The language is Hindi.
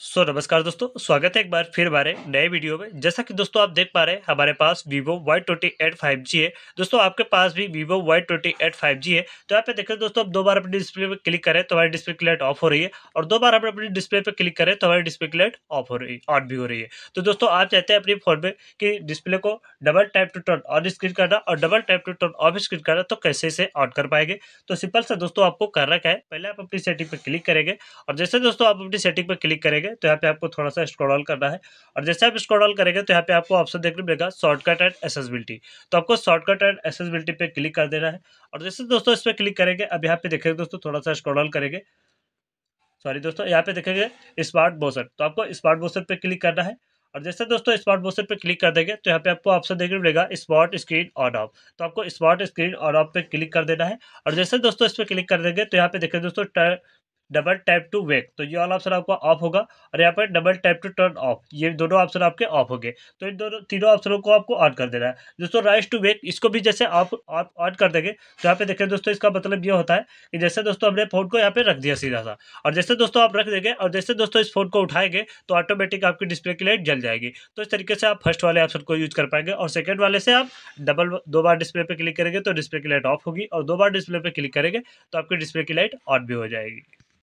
सो so, नमस्कार दोस्तों स्वागत है एक बार फिर हमारे नए वीडियो में जैसा कि दोस्तों आप देख पा रहे हैं हमारे पास Vivo Y twenty eight five G है दोस्तों आपके पास भी Vivo Y twenty eight five G है तो यहाँ पे देखें दोस्तों आप दो बार अपने डिस्प्ले पर क्लिक करें तो हमारी डिस्प्ले की लाइट ऑफ हो रही है और दो बार आप अपने डिस्प्ले पर क्लिक करें तो हमारी डिस्प्ले की लाइट ऑफ हो रही है ऑन भी हो रही है तो दोस्तों आप चाहते हैं अपने फोन में कि डिस्प्ले को double type to turn on screen करना और double type to turn off screen करना तो कैसे इसे ऑन कर पाएंगे तो सिंपल सा दोस्तों आपको कर रखा है पहले आप अपनी सेटिंग पर क्लिक करेंगे और जैसे दोस्तों आप अपनी सेटिंग पर क्लिक करेंगे करेंगे तो यहाँ पे आपको थोड़ा सा स्क्रॉल करना है और जैसे आप स्क्रॉल करेंगे तो यहाँ पे आपको ऑप्शन देखने मिलेगा शॉर्टकट एंड एसेसबिलिटी तो आपको शॉर्टकट एंड एसेसबिलिटी पे क्लिक कर देना है और जैसे दोस्तों इस पर क्लिक करेंगे अब यहाँ पे देखेंगे दोस्तों थोड़ा सा स्क्रॉल करेंगे सॉरी दोस्तों यहाँ पे देखेंगे स्मार्ट बोसर तो आपको स्मार्ट बोसर पर क्लिक करना है और जैसे दोस्तों स्मार्ट बोसर पर क्लिक कर देंगे तो यहाँ पे आपको ऑप्शन देखने मिलेगा स्मार्ट स्क्रीन ऑन ऑफ तो आपको स्मार्ट स्क्रीन ऑन ऑफ पे क्लिक कर देना है और जैसे दोस्तों इस पर क्लिक कर देंगे तो यहाँ पे देखेंगे दोस्तों डबल टैप टू वेक तो ये वाला ऑप्शन आपका ऑफ होगा और यहाँ पर double tap to turn off ये दोनों ऑप्शन आपके ऑफ हो गए तो इन दोनों तीनों ऑप्शनों को आपको ऑन कर देना है दोस्तों राइस टू वेक इसको भी जैसे आप ऑन कर देंगे तो यहाँ पे देखें दोस्तों इसका मतलब ये होता है कि जैसे दोस्तों हमने फोन को यहाँ पे रख दिया सीधा सा और जैसे दोस्तों आप रख देंगे और जैसे दोस्तों इस फोन को उठाएंगे तो ऑटोमेटिक आपकी डिस्प्ले की लाइट जल जाएगी तो इस तरीके से आप फर्स्ट वाले ऑप्शन को यूज कर पाएंगे और सेकेंड वाले से आप डबल दो बार डिस्प्ले पर क्लिक करेंगे तो डिस्प्ले की लाइट ऑफ होगी और दो बार डिस्प्ले पर क्लिक करेंगे तो आपकी डिस्प्ले की लाइट ऑन भी हो जाएगी